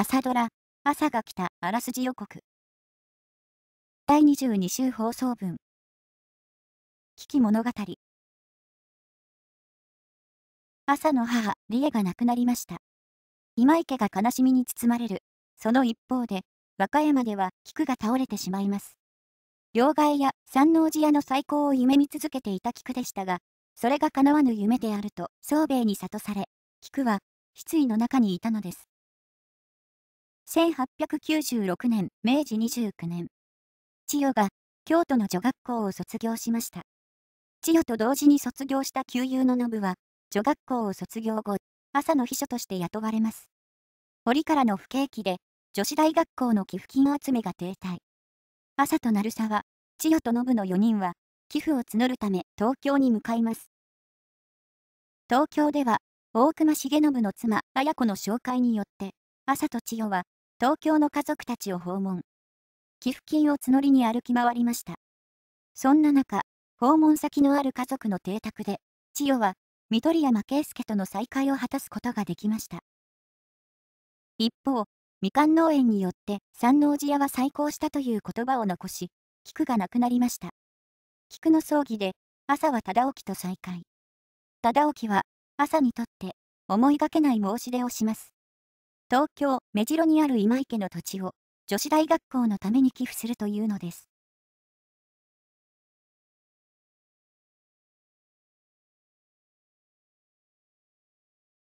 朝ドラ、朝が来たあらすじ予告。第22週放送分。危機物語。朝の母、理恵が亡くなりました。今池が悲しみに包まれる。その一方で、和歌山では菊が倒れてしまいます。両替や山王寺屋の再興を夢見続けていた菊でしたが、それが叶わぬ夢であると、宗兵衛に諭され、菊は、失意の中にいたのです。1896年、明治29年。千代が京都の女学校を卒業しました。千代と同時に卒業した旧友の信は、女学校を卒業後、朝の秘書として雇われます。折からの不景気で、女子大学校の寄付金集めが停滞。朝と鳴沢、千代と信の4人は、寄付を募るため東京に向かいます。東京では、大隈重信の妻、綾子の紹介によって、朝と千代は、東京の家族たちを訪問。寄付金を募りに歩き回りました。そんな中、訪問先のある家族の邸宅で、千代は、三鳥山圭介との再会を果たすことができました。一方、みかん農園によって山王寺屋は再興したという言葉を残し、菊が亡くなりました。菊の葬儀で、朝は忠興と再会。忠興は、朝にとって、思いがけない申し出をします。東京、目白にある今池の土地を女子大学校のために寄付するというのです。